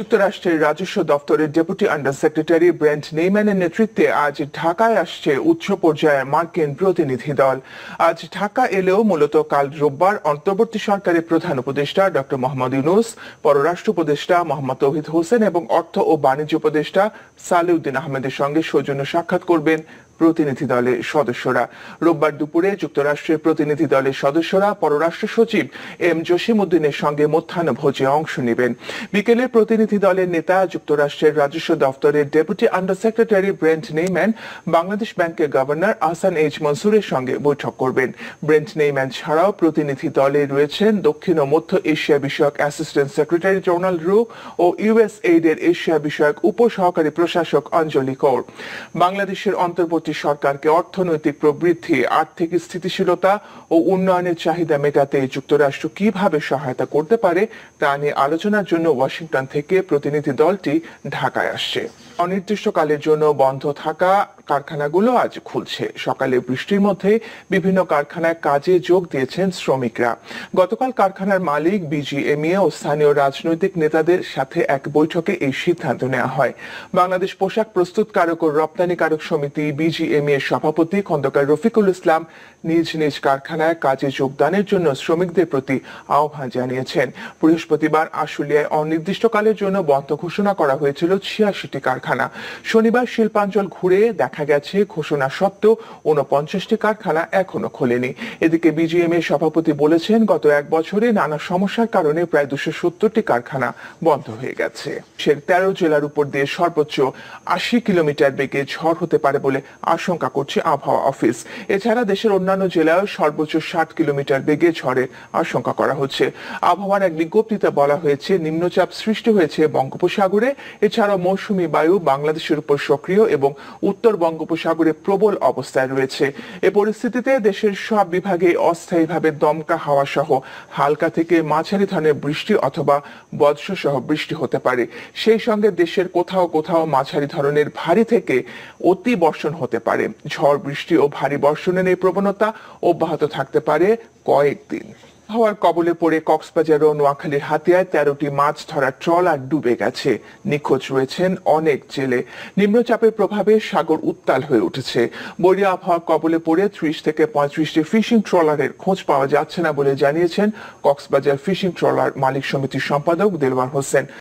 যুক্তরাষ্ট্রের রাজস্ব দপ্তরের ডেপুটি আন্ডার সেক্রেটারি ব্রেন্ট নেইম্যানের নেতৃত্বে আজ ঢাকায় আসছে উচ্চ পর্যায়ের মার্কিন প্রতিনিধি দল আজ ঢাকা এলেও মূলত কাল রোববার অন্তর্বর্তী সরকারের প্রধান উপদেষ্টা ড মোহাম্মদ ইউনুস পররাষ্ট্র উপদেষ্টা মোহাম্মদ তৌহিদ হোসেন এবং অর্থ ও বাণিজ্য উপদেষ্টা সালেউদ্দিন আহমেদের সঙ্গে সৌজন্য সাক্ষাৎ করবেন প্রতিনিধি দলের সদস্যরা রোববার দুপুরে যুক্তরাষ্ট্রের প্রতিনিধি দলের সদস্যরা পররাষ্ট্র সচিব এম জসিমুদ্দিনের সঙ্গে মধ্যাহ্ন ভোজে অংশ নেবেন বিকেলে প্রতিনিধি দলের নেতা যুক্তরাষ্ট্রের রাজস্ব দপ্তরের deputy under secretary Brent Neiman Bangladesh ব্যাংকের গভর্নর আহসান এইচ মনসুরের সঙ্গে বৈঠক করবেন ব্রেন্ট নেইম্যান ছাড়াও প্রতিনিধি দলে রয়েছেন দক্ষিণ ও মধ্য এশিয়া বিষয়ক অ্যাসিস্ট্যান্ট সেক্রেটারি জোনাল রু ও ইউএস এইডের এশিয়া বিষয়ক উপসহকারী প্রশাসক অঞ্জলি কৌর বাংলাদেশের অন্তর্বর্তী একটি সরকারকে অর্থনৈতিক প্রবৃদ্ধি আর্থিক স্থিতিশীলতা ও উন্নয়নের চাহিদা মেটাতে যুক্তরাষ্ট্র কিভাবে সহায়তা করতে পারে তা নিয়ে আলোচনার জন্য ওয়াশিংটন থেকে প্রতিনিধি দলটি ঢাকায় আসছে অনির্দিষ্টকালের জন্য বন্ধ থাকা কারখানাগুলো আজ খুলছে সকালে বৃষ্টির মধ্যে বিভিন্ন কারখানায় কাজে যোগ দিয়েছেন শ্রমিকরা গতকাল কারখানার মালিক বিজিএমএ ও স্থানীয় রাজনৈতিক নেতাদের সাথে এক বৈঠকে এই সিদ্ধান্ত নেওয়া হয় বাংলাদেশ পোশাক প্রস্তুতকারক ও রপ্তানিকারক সমিতি বিজিএমইএ সভাপতি খন্দকার রফিকুল ইসলাম নিজ নিজ কারখানায় কাজে যোগদানের জন্য শ্রমিকদের প্রতি আহ্বান জানিয়েছেন বৃহস্পতিবার আশুলিয়ায় অনির্দিষ্টকালের জন্য বন্ধ ঘোষণা করা হয়েছিল ছিয়াশিটি কারখানা শনিবার শিল্পাঞ্চল ঘুরে দেখা দেখা গেছে ঘোষণা সত্ত্বেও ঊনপঞ্চাশটি কারখানা এখনো খোলেনি এদিকে বিজিএম এর সভাপতি বলেছেন গত এক বছরে নানা সমস্যার কারণে প্রায় দুশো সত্তরটি কারখানা বন্ধ হয়ে গেছে সে তেরো জেলার উপর দিয়ে সর্বোচ্চ আশি কিলোমিটার বেগে ঝড় হতে পারে বলে আশঙ্কা করছে আবহাওয়া অফিস এছাড়া দেশের অন্যান্য জেলায় সর্বোচ্চ ষাট কিলোমিটার বেগে ঝড়ের আশঙ্কা করা হচ্ছে আবহাওয়ার এক বিজ্ঞপ্তিতে বলা হয়েছে নিম্নচাপ সৃষ্টি হয়েছে বঙ্গোপসাগরে এছাড়াও মৌসুমি বায়ু বাংলাদেশের উপর সক্রিয় এবং উত্তর বঙ্গোপসাগরে প্রবল অবস্থায় রয়েছে এ পরিস্থিতিতে দেশের সব বিভাগে অস্থায়ীভাবে দমকা হাওয়া সহ হালকা থেকে মাঝারি ধরনের বৃষ্টি অথবা বজ্র সহ বৃষ্টি হতে পারে সেই সঙ্গে দেশের কোথাও কোথাও মাঝারি ধরনের ভারী থেকে অতি বর্ষণ হতে পারে ঝড় বৃষ্টি ও ভারী বর্ষণের এই প্রবণতা অব্যাহত থাকতে পারে কয়েকদিন হওয়ার কবলে পড়ে কক্সবাজার ও নোয়াখালীর হাতিয়ায় তেরোটি মাছ ধরার ট্রলার ডুবে গেছে নিখোঁজ রয়েছেন অনেক জেলে নিম্নচাপের প্রভাবে সাগর উত্তাল হয়ে উঠেছে বরিয়া আবহাওয়ার কবলে পড়ে ত্রিশ থেকে পঁয়ত্রিশটি ফিশিং ট্রলারের খোঁজ পাওয়া যাচ্ছে না বলে জানিয়েছেন কক্সবাজার ফিশিং ট্রলার মালিক সমিতির সম্পাদক দেলওয়ার হোসেন